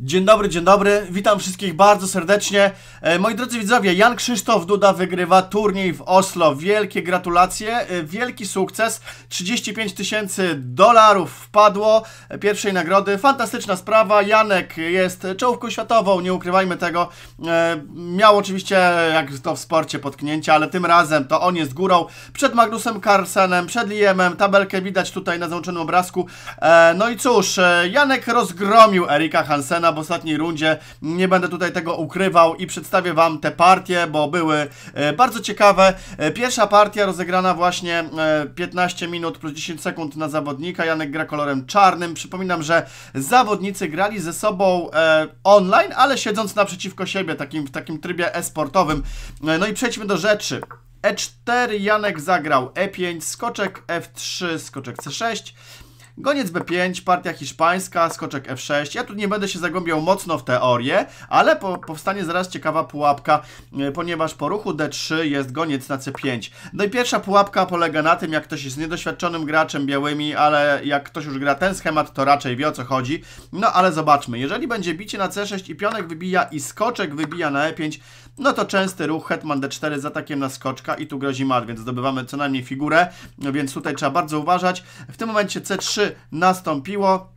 Dzień dobry, dzień dobry, witam wszystkich bardzo serdecznie. E, moi drodzy widzowie, Jan Krzysztof Duda wygrywa turniej w Oslo. Wielkie gratulacje, e, wielki sukces. 35 tysięcy dolarów wpadło e, pierwszej nagrody. Fantastyczna sprawa. Janek jest czołówką światową, nie ukrywajmy tego. miał oczywiście, jak to w sporcie, potknięcia, ale tym razem to on jest górą. Przed Magnusem Carlsenem, przed Liemem, tabelkę widać tutaj na załączonym obrazku. no i cóż, Janek rozgromił Erika Hansena Morgana w ostatniej rundzie. Nie będę tutaj tego ukrywał i przedstawię Wam te partie, bo były e, bardzo ciekawe. E, pierwsza partia rozegrana właśnie 15 e, minut plus 10 sekund na zawodnika. Janek gra kolorem czarnym. Przypominam, że zawodnicy grali ze sobą online, ale siedząc naprzeciwko siebie, takim, w takim trybie e-sportowym. No i przejdźmy do rzeczy. E4 Janek zagrał E5, skoczek F3, skoczek C6, Goniec B5, partia hiszpańska, skoczek F6. Ja tu nie będę się zagłębiał mocno w teorię, ale po, powstanie zaraz ciekawa pułapka, e, ponieważ po ruchu D3 jest goniec na C5. No i pierwsza pułapka polega na tym, jak ktoś jest niedoświadczonym graczem białymi, ale jak ktoś już gra ten schemat, to raczej wie o co chodzi. No ale zobaczmy, jeżeli będzie bicie na C6 i pionek wybija i skoczek wybija na E5, no to częsty ruch hetman d4 z atakiem na skoczka i tu grozi mat, więc zdobywamy co najmniej figurę, no więc tutaj trzeba bardzo uważać. W tym momencie c3 nastąpiło,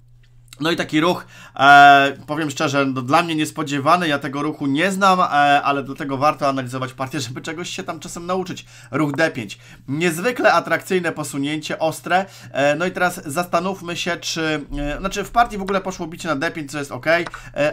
no i taki ruch, e, powiem szczerze, no, dla mnie niespodziewany, ja tego ruchu nie znam, e, ale dlatego warto analizować partię, żeby czegoś się tam czasem nauczyć. Ruch D5. Niezwykle atrakcyjne posunięcie, ostre. E, no i teraz zastanówmy się, czy... E, znaczy w partii w ogóle poszło bicie na D5, co jest ok, e,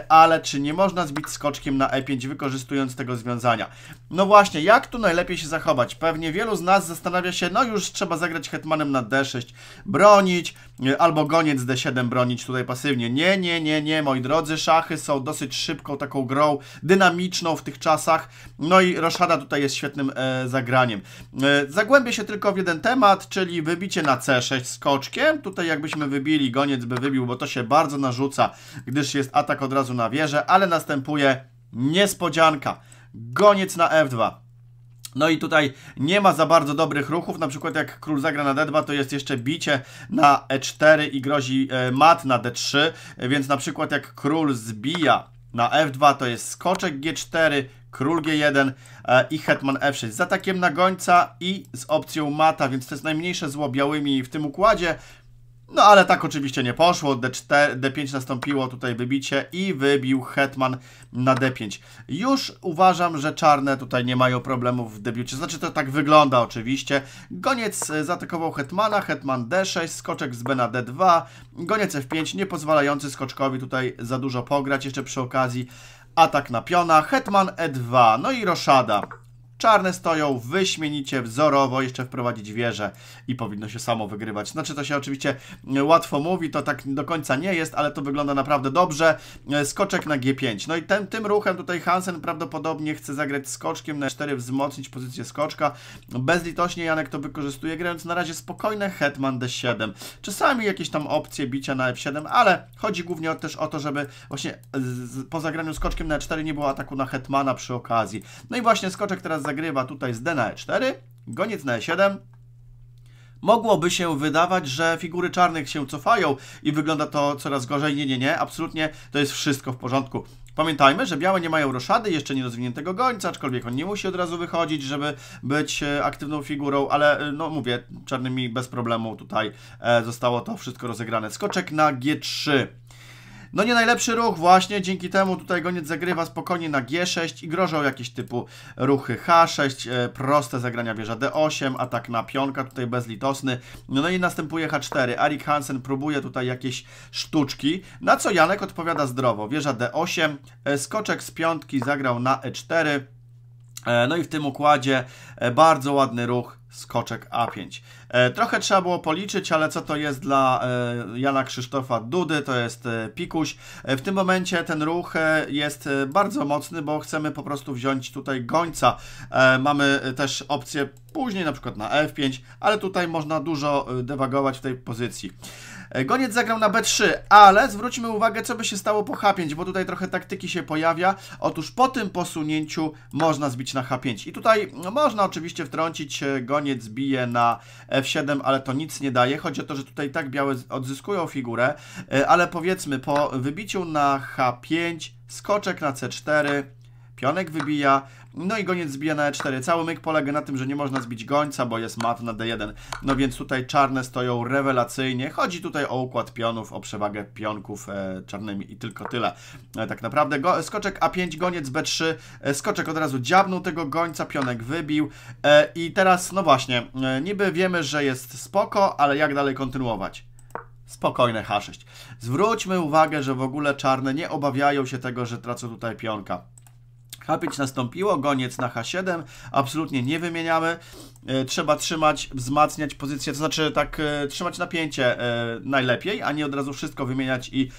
ale czy nie można zbić skoczkiem na E5, wykorzystując tego związania? No właśnie, jak tu najlepiej się zachować? Pewnie wielu z nas zastanawia się, no już trzeba zagrać hetmanem na D6, bronić, E, albo goniec D7 bronić tutaj pasywnie. Nie, nie, nie, nie, moi drodzy, szachy są dosyć szybką taką grą, dynamiczną w tych czasach, no i roszada tutaj jest świetnym e, zagraniem. E, zagłębię się tylko w jeden temat, czyli wybicie na C6 skoczkiem, tutaj jakbyśmy wybili, goniec by wybił, bo to się bardzo narzuca, gdyż jest atak od razu na wieżę, ale następuje niespodzianka. Goniec na F2 no i tutaj nie ma za bardzo dobrych ruchów, na przykład jak król zagra na d2, to jest jeszcze bicie na e4 i grozi e, mat na d3, więc na przykład jak król zbija na f2, to jest skoczek g4, król g1 e, i hetman f6 z atakiem na gońca i z opcją mata, więc to jest najmniejsze zło białymi w tym układzie, no ale tak oczywiście nie poszło, D4, D5 nastąpiło tutaj wybicie i wybił Hetman na D5. Już uważam, że czarne tutaj nie mają problemów w debiucie, znaczy to tak wygląda oczywiście. Goniec e, zaatakował Hetmana, Hetman D6, skoczek z B na D2, goniec F5 nie pozwalający skoczkowi tutaj za dużo pograć, jeszcze przy okazji atak na piona, Hetman E2, no i roszada. Czarne stoją wyśmienicie, wzorowo, jeszcze wprowadzić wieżę i powinno się samo wygrywać. Znaczy to się oczywiście łatwo mówi, to tak do końca nie jest, ale to wygląda naprawdę dobrze. E, skoczek na G5. No i ten, tym ruchem tutaj Hansen prawdopodobnie chce zagrać skoczkiem na 4, wzmocnić pozycję skoczka. Bezlitośnie Janek to wykorzystuje, grając na razie spokojne hetman D7. Czasami jakieś tam opcje bicia na F7, ale chodzi głównie też o to, żeby właśnie po zagraniu skoczkiem na 4 nie było ataku na hetmana przy okazji. No i właśnie skoczek teraz zagrywa tutaj z d na e4, goniec na e7, Mogłoby się wydawać, że figury czarnych się cofają i wygląda to coraz gorzej. Nie, nie, nie, absolutnie to jest wszystko w porządku. Pamiętajmy, że białe nie mają roszady, jeszcze nierozwiniętego gońca, aczkolwiek on nie musi od razu wychodzić, żeby być e, aktywną figurą, ale e, no mówię, czarnymi bez problemu tutaj e, zostało to wszystko rozegrane. Skoczek na G3. No nie najlepszy ruch właśnie, dzięki temu tutaj goniec zagrywa spokojnie na G6 i grożą jakieś typu ruchy H6, e, proste zagrania wieża D8, atak na pionka, tutaj bezlitosny. No, no i następuje H4. Arik Hansen próbuje tutaj jakieś sztuczki, na co Janek odpowiada zdrowo. Wieża D8, e, skoczek z piątki zagrał na E4. E, no i w tym układzie E, bardzo ładny ruch, skoczek A5. E, trochę trzeba było policzyć, ale co to jest dla e, Jana Krzysztofa Dudy, to jest pikuś. W tym momencie ten ruch jest bardzo mocny, bo chcemy po prostu wziąć tutaj gońca. Mamy też opcję później na przykład na F5, ale tutaj można dużo dewagować w tej pozycji. Goniec zagrał na B3, ale zwróćmy uwagę, co by się stało po H5, bo tutaj trochę taktyki się pojawia. Otóż po tym posunięciu można zbić na H5. I tutaj no, można oczywiście wtrącić, e, goniec bije na f7, ale to nic nie daje. Chodzi o to, że tutaj tak białe odzyskują figurę, e, ale powiedzmy po wybiciu na h5, skoczek na c4, pionek wybija, no i goniec zbija na e4. Cały myk polega na tym, że nie można zbić gońca, bo jest mat na d1. No więc tutaj czarne stoją rewelacyjnie. Chodzi tutaj o układ pionów, o przewagę pionków e, czarnymi i tylko tyle. E, tak naprawdę go, skoczek a5, goniec b3. E, skoczek od razu dziabnął tego gońca, pionek wybił. E, I teraz, no właśnie, e, niby wiemy, że jest spoko, ale jak dalej kontynuować? Spokojne H6. Zwróćmy uwagę, że w ogóle czarne nie obawiają się tego, że tracą tutaj pionka. H5 nastąpiło, goniec na H7, absolutnie nie wymieniamy. E, trzeba trzymać, wzmacniać pozycję, to znaczy tak e, trzymać napięcie e, najlepiej, a nie od razu wszystko wymieniać i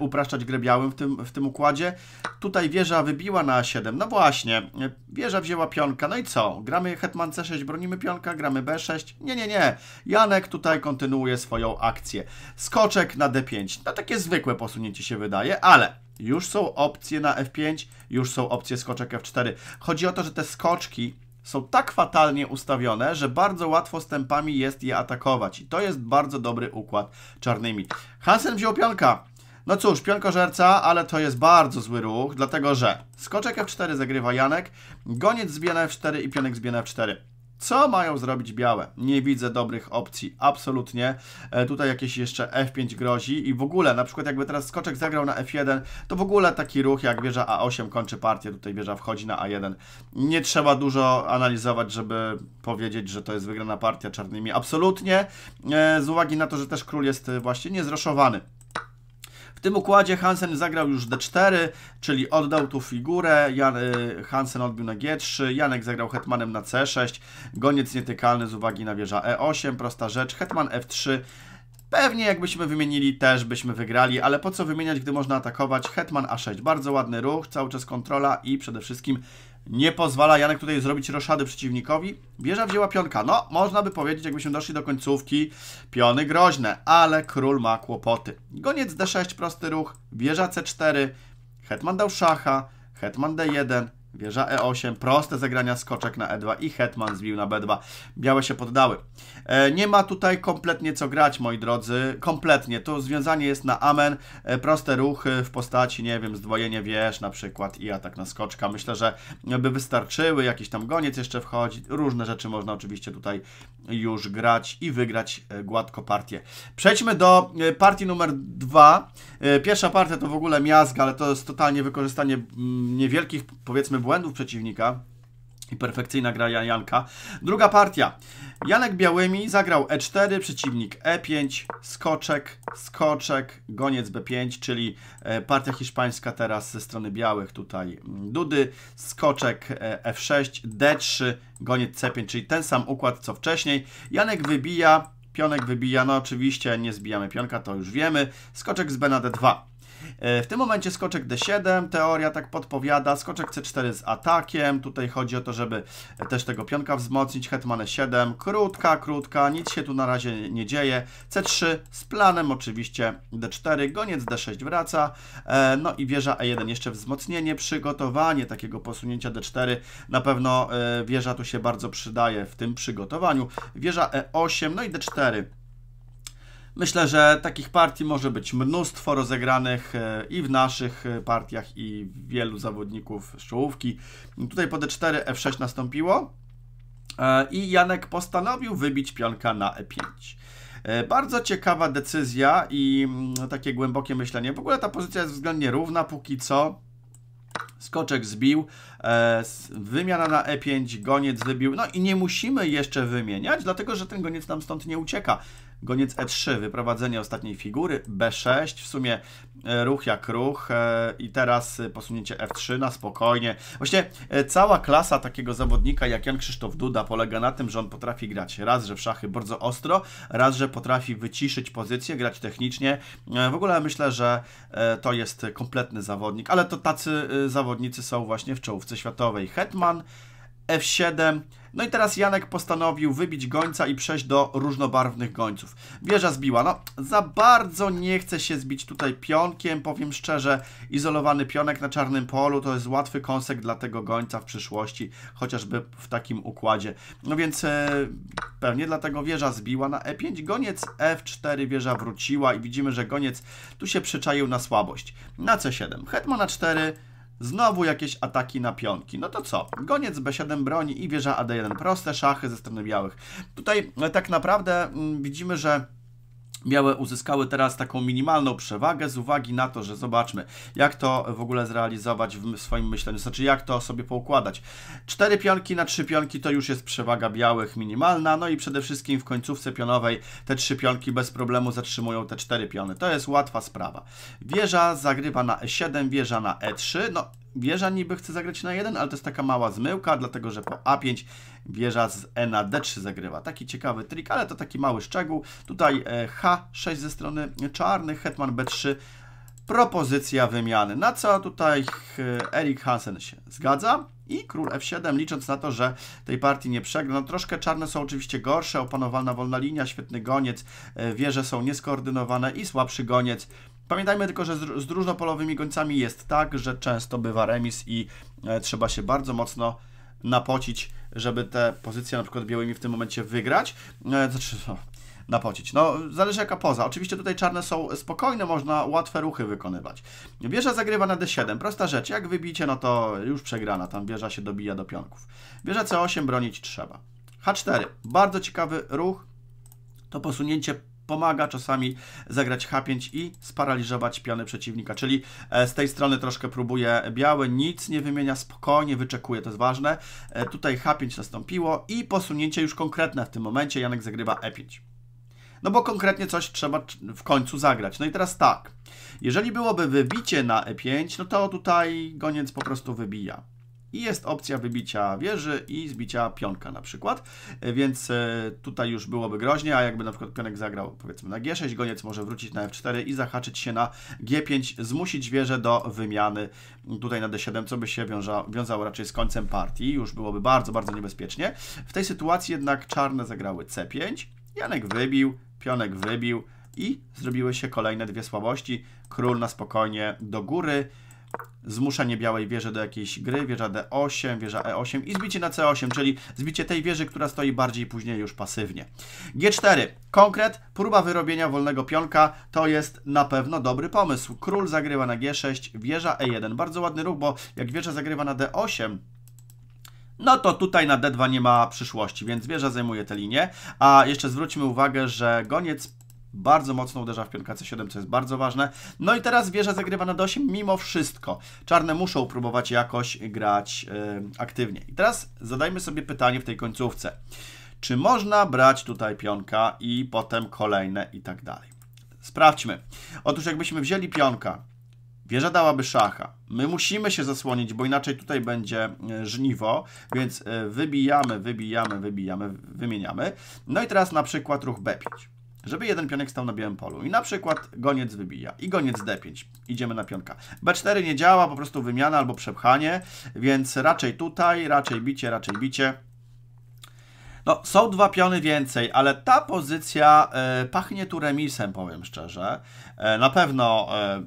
upraszczać grę białym w tym, w tym układzie. Tutaj wieża wybiła na A7, no właśnie, wieża wzięła pionka, no i co? Gramy hetman C6, bronimy pionka, gramy B6, nie, nie, nie. Janek tutaj kontynuuje swoją akcję. Skoczek na D5, no takie zwykłe posunięcie się wydaje, ale już są opcje na F5, już są opcje skoczek F4. Chodzi o to, że te skoczki są tak fatalnie ustawione, że bardzo łatwo z tempami jest je atakować. I to jest bardzo dobry układ czarnymi. Hansen wziął pionka. No cóż, pionkożerca, ale to jest bardzo zły ruch, dlatego że skoczek F4 zagrywa Janek, goniec zbiera f 4 i pionek zbiera f 4 co mają zrobić białe? Nie widzę dobrych opcji, absolutnie. E, tutaj jakieś jeszcze F5 grozi i w ogóle, na przykład jakby teraz skoczek zagrał na F1, to w ogóle taki ruch jak wieża A8 kończy partię, tutaj wieża wchodzi na A1. Nie trzeba dużo analizować, żeby powiedzieć, że to jest wygrana partia czarnymi. Absolutnie, e, z uwagi na to, że też król jest e, właśnie niezroszowany tym układzie Hansen zagrał już d4, czyli oddał tu figurę, Jan, y, Hansen odbił na g3, Janek zagrał hetmanem na c6, goniec nietykalny z uwagi na wieża e8, prosta rzecz, hetman f3, Pewnie jakbyśmy wymienili też byśmy wygrali, ale po co wymieniać, gdy można atakować? Hetman A6, bardzo ładny ruch, cały czas kontrola i przede wszystkim nie pozwala Janek tutaj zrobić roszady przeciwnikowi. Wieża wzięła pionka. No, można by powiedzieć, jakbyśmy doszli do końcówki, piony groźne, ale król ma kłopoty. Goniec d6, prosty ruch, wieża c4, hetman dał szacha, hetman d1, Wieża E8, proste zagrania skoczek na E2 i hetman zbił na B2. Białe się poddały. E, nie ma tutaj kompletnie co grać, moi drodzy. Kompletnie. To związanie jest na amen. E, proste ruchy w postaci, nie wiem, zdwojenie wież na przykład i atak na skoczka. Myślę, że e, by wystarczyły. Jakiś tam goniec jeszcze wchodzi. Różne rzeczy można oczywiście tutaj już grać i wygrać e, gładko partię. Przejdźmy do e, partii numer dwa. Pierwsza partia to w ogóle miazga, ale to jest totalnie wykorzystanie mm, niewielkich, powiedzmy, błędów przeciwnika i perfekcyjna gra Janka. Druga partia. Janek Białymi zagrał E4, przeciwnik E5, skoczek, skoczek, goniec B5, czyli e, partia hiszpańska teraz ze strony białych tutaj mm, Dudy, skoczek e, F6, D3, goniec C5, czyli ten sam układ co wcześniej. Janek wybija, pionek wybija, no oczywiście nie zbijamy pionka, to już wiemy, skoczek z B na D2. E, w tym momencie skoczek d7, teoria tak podpowiada, skoczek c4 z atakiem, tutaj chodzi o to, żeby też tego pionka wzmocnić, hetman e7, krótka, krótka, nic się tu na razie nie dzieje, c3 z planem oczywiście d4, goniec d6 wraca, e, no i wieża e1, jeszcze wzmocnienie, przygotowanie takiego posunięcia d4, na pewno e, wieża tu się bardzo przydaje w tym przygotowaniu, wieża e8, no i d4, Myślę, że takich partii może być mnóstwo rozegranych e, i w naszych e, partiach, i w wielu zawodników z czołówki. Tutaj po D4 F6 nastąpiło e, i Janek postanowił wybić pionka na E5. Bardzo ciekawa decyzja i mm, takie głębokie myślenie. W ogóle ta pozycja jest względnie równa póki co. Skoczek zbił, wymiana na E5, goniec wybił, no i nie musimy jeszcze wymieniać, dlatego że ten goniec nam stąd nie ucieka. Goniec E3, wyprowadzenie ostatniej figury, B6, w sumie e, ruch jak ruch e, i teraz e, posunięcie F3 na spokojnie. Właśnie cała klasa takiego zawodnika jak Jan Krzysztof Duda polega na tym, że on potrafi grać raz, że w szachy bardzo ostro, raz, że potrafi wyciszyć pozycję, grać technicznie. W ogóle myślę, że to jest kompletny zawodnik, ale to tacy zawodnicy są właśnie w czołówce światowej. Hetman, F7. No i teraz Janek postanowił wybić gońca i przejść do różnobarwnych gońców. Wieża zbiła. No, za bardzo nie chce się zbić tutaj pionkiem. Powiem szczerze, izolowany pionek na czarnym polu to jest łatwy kąsek dla tego gońca w przyszłości, chociażby w takim układzie. No więc e, pewnie dlatego wieża zbiła na E5. Goniec F4, wieża wróciła i widzimy, że goniec tu się przyczaił na słabość. Na C7. Hetman na 4 Znowu jakieś ataki na pionki. No to co? Goniec B7 broni i wieża AD1. Proste szachy ze strony białych. Tutaj e, tak naprawdę mm, widzimy, że Białe uzyskały teraz taką minimalną przewagę z uwagi na to, że zobaczmy, jak to w ogóle zrealizować w swoim myśleniu, znaczy jak to sobie poukładać. Cztery pionki na trzy pionki to już jest przewaga białych minimalna, no i przede wszystkim w końcówce pionowej te trzy pionki bez problemu zatrzymują te cztery piony. To jest łatwa sprawa. Wieża zagrywa na E7, wieża na E3, no wieża niby chce zagrać na 1, ale to jest taka mała zmyłka, dlatego że po A5 wieża z E na D3 zagrywa. Taki ciekawy trik, ale to taki mały szczegół. Tutaj e, H6 ze strony czarnych, hetman B3, propozycja wymiany, na co tutaj e, Erik Hansen się zgadza i król F7, licząc na to, że tej partii nie przegra. No troszkę czarne są oczywiście gorsze, opanowana wolna linia, świetny goniec, e, wieże są nieskoordynowane i słabszy goniec Pamiętajmy tylko, że z, różnopolowymi końcami jest tak, że często bywa remis i e, trzeba się bardzo mocno napocić, żeby te pozycje na przykład białymi w tym momencie wygrać. E, znaczy, no, napocić. No, zależy jaka poza. Oczywiście tutaj czarne są spokojne, można łatwe ruchy wykonywać. Wieża zagrywa na d7. Prosta rzecz, jak wybicie, no to już przegrana, tam wieża się dobija do pionków. Wieża c8 bronić trzeba. h4, bardzo ciekawy ruch, to posunięcie pomaga czasami zagrać H5 i sparaliżować piony przeciwnika, czyli e, z tej strony troszkę próbuje biały, nic nie wymienia, spokojnie wyczekuje, to jest ważne. E, tutaj H5 nastąpiło i posunięcie już konkretne w tym momencie, Janek zagrywa E5. No bo konkretnie coś trzeba w końcu zagrać. No i teraz tak, jeżeli byłoby wybicie na E5, no to tutaj goniec po prostu wybija i jest opcja wybicia wieży i zbicia pionka na przykład, e, więc e, tutaj już byłoby groźnie, a jakby na przykład pionek zagrał powiedzmy na G6, goniec może wrócić na F4 i zahaczyć się na G5, zmusić wieżę do wymiany tutaj na D7, co by się wiąza, wiązało raczej z końcem partii, już byłoby bardzo, bardzo niebezpiecznie. W tej sytuacji jednak czarne zagrały C5, Janek wybił, pionek wybił, i zrobiły się kolejne dwie słabości. Król na spokojnie do góry, zmuszenie białej wieży do jakiejś gry, wieża D8, wieża E8 i zbicie na C8, czyli zbicie tej wieży, która stoi bardziej później już pasywnie. G4. Konkret, próba wyrobienia wolnego pionka, to jest na pewno dobry pomysł. Król zagrywa na G6, wieża E1. Bardzo ładny ruch, bo jak wieża zagrywa na D8, no to tutaj na D2 nie ma przyszłości, więc wieża zajmuje tę linię. A jeszcze zwróćmy uwagę, że goniec bardzo mocno uderza w pionka C7, co jest bardzo ważne. No i teraz wieża zagrywa na D8 mimo wszystko. Czarne muszą próbować jakoś grać yy, aktywnie. I teraz zadajmy sobie pytanie w tej końcówce. Czy można brać tutaj pionka i potem kolejne i tak dalej? Sprawdźmy. Otóż jakbyśmy wzięli pionka, wieża dałaby szacha. My musimy się zasłonić, bo inaczej tutaj będzie e, żniwo, więc e, wybijamy, wybijamy, wybijamy, wymieniamy. No i teraz na przykład ruch B5 żeby jeden pionek stał na białym polu. I na przykład goniec wybija i goniec D5. Idziemy na pionka. B4 nie działa, po prostu wymiana albo przepchanie, więc raczej tutaj, raczej bicie, raczej bicie. No, są dwa piony więcej, ale ta pozycja e, pachnie tu remisem, powiem szczerze. E, na pewno e,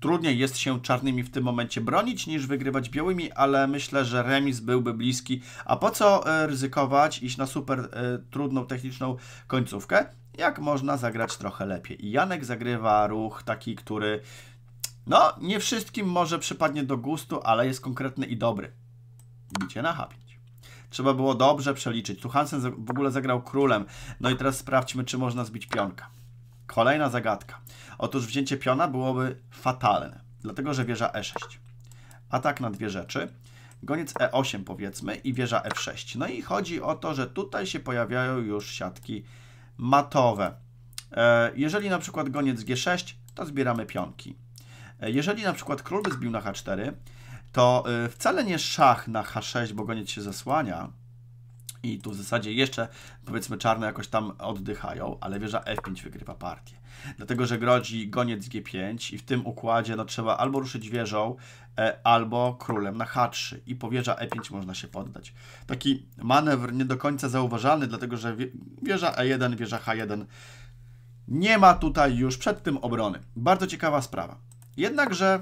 trudniej jest się czarnymi w tym momencie bronić niż wygrywać białymi, ale myślę, że remis byłby bliski. A po co ryzykować, iść na super trudną techniczną końcówkę? jak można zagrać trochę lepiej. I Janek zagrywa ruch taki, który no, nie wszystkim może przypadnie do gustu, ale jest konkretny i dobry. Bicie na H5. Trzeba było dobrze przeliczyć. Tu Hansen w ogóle zagrał królem. No i teraz sprawdźmy, czy można zbić pionka. Kolejna zagadka. Otóż wzięcie piona byłoby fatalne, dlatego że wieża E6. Atak na dwie rzeczy. Goniec E8 powiedzmy i wieża F6. No i chodzi o to, że tutaj się pojawiają już siatki matowe. E, jeżeli na przykład goniec G6, to zbieramy pionki. E, jeżeli na przykład król by zbił na H4, to e, wcale nie szach na H6, bo goniec się zasłania, i tu w zasadzie jeszcze powiedzmy czarne jakoś tam oddychają, ale wieża F5 wygrywa partię. Dlatego, że grozi goniec G5 i w tym układzie no, trzeba albo ruszyć wieżą, e, albo królem na H3 i po wieża E5 można się poddać. Taki manewr nie do końca zauważalny, dlatego, że wieża E1, wieża H1 nie ma tutaj już przed tym obrony. Bardzo ciekawa sprawa. Jednakże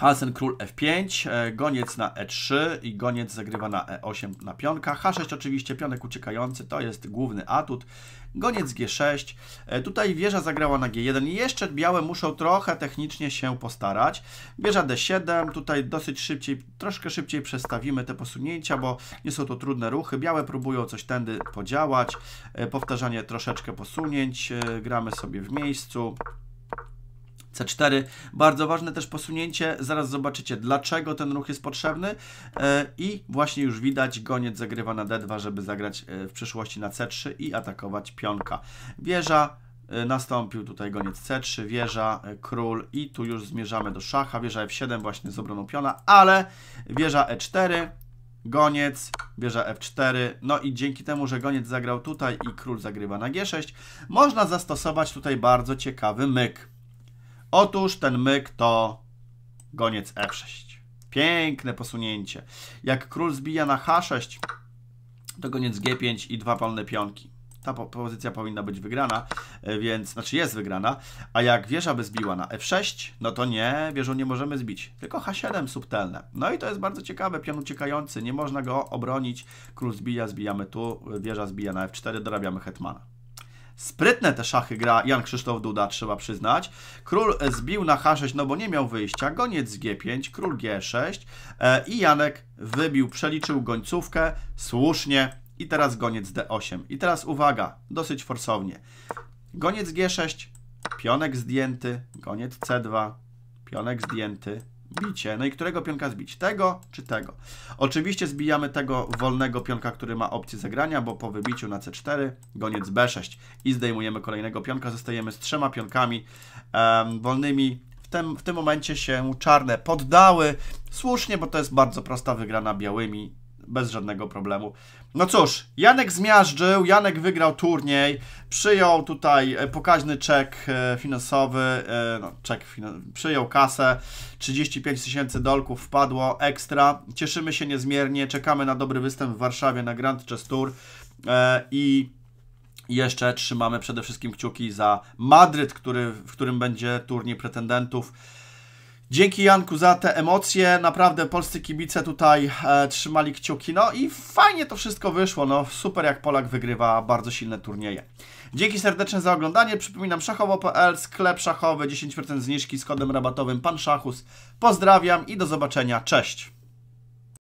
Hansen król f5, e, goniec na e3 i goniec zagrywa na e8 na pionka. H6 oczywiście, pionek uciekający, to jest główny atut. Goniec g6, e, tutaj wieża zagrała na g1 i jeszcze białe muszą trochę technicznie się postarać. Wieża d7, tutaj dosyć szybciej, troszkę szybciej przestawimy te posunięcia, bo nie są to trudne ruchy. Białe próbują coś tędy podziałać, e, powtarzanie troszeczkę posunięć, gramy sobie w miejscu. C4. Bardzo ważne też posunięcie, zaraz zobaczycie dlaczego ten ruch jest potrzebny e, i właśnie już widać goniec zagrywa na D2, żeby zagrać e, w przyszłości na C3 i atakować pionka. Wieża, e, nastąpił tutaj goniec C3, wieża, król i tu już zmierzamy do szacha, wieża F7 właśnie z obroną piona, ale wieża E4, goniec, wieża F4, no i dzięki temu, że goniec zagrał tutaj i król zagrywa na G6, można zastosować tutaj bardzo ciekawy myk. Otóż ten myk to goniec f6. E Piękne posunięcie. Jak król zbija na h6, to goniec g5 i dwa polne pionki. Ta po pozycja powinna być wygrana, e, więc, znaczy jest wygrana, a jak wieża by zbiła na f6, no to nie, wieżą nie możemy zbić, tylko h7 subtelne. No i to jest bardzo ciekawe, pion uciekający, nie można go obronić, król zbija, zbijamy tu, wieża zbija na f4, dorabiamy hetmana. Sprytne te szachy gra Jan Krzysztof Duda, trzeba przyznać. Król zbił na H6, no bo nie miał wyjścia. Goniec G5, król G6 e, i Janek wybił, przeliczył gońcówkę, słusznie. I teraz goniec D8. I teraz uwaga, dosyć forsownie. Goniec G6, pionek zdjęty, goniec C2, pionek zdjęty, bicie. No i którego pionka zbić? Tego czy tego? Oczywiście zbijamy tego wolnego pionka, który ma opcję zagrania, bo po wybiciu na C4 goniec B6 i zdejmujemy kolejnego pionka. Zostajemy z trzema pionkami um, wolnymi. W tym, w tym momencie się czarne poddały. Słusznie, bo to jest bardzo prosta wygrana białymi bez żadnego problemu. No cóż, Janek zmiażdżył, Janek wygrał turniej, przyjął tutaj e, pokaźny czek e, finansowy, e, no czek, przyjął kasę, 35 tysięcy dolków wpadło, ekstra, cieszymy się niezmiernie, czekamy na dobry występ w Warszawie na Grand Chess Tour i jeszcze trzymamy przede wszystkim kciuki za Madryt, który, w którym będzie turniej pretendentów, Dzięki Janku za te emocje. Naprawdę polscy kibice tutaj e, trzymali kciuki. No i fajnie to wszystko wyszło. No super jak Polak wygrywa bardzo silne turnieje. Dzięki serdecznie za oglądanie. Przypominam szachowo.pl, sklep szachowy, 10% zniżki z kodem rabatowym Pan Szachus. Pozdrawiam i do zobaczenia. Cześć!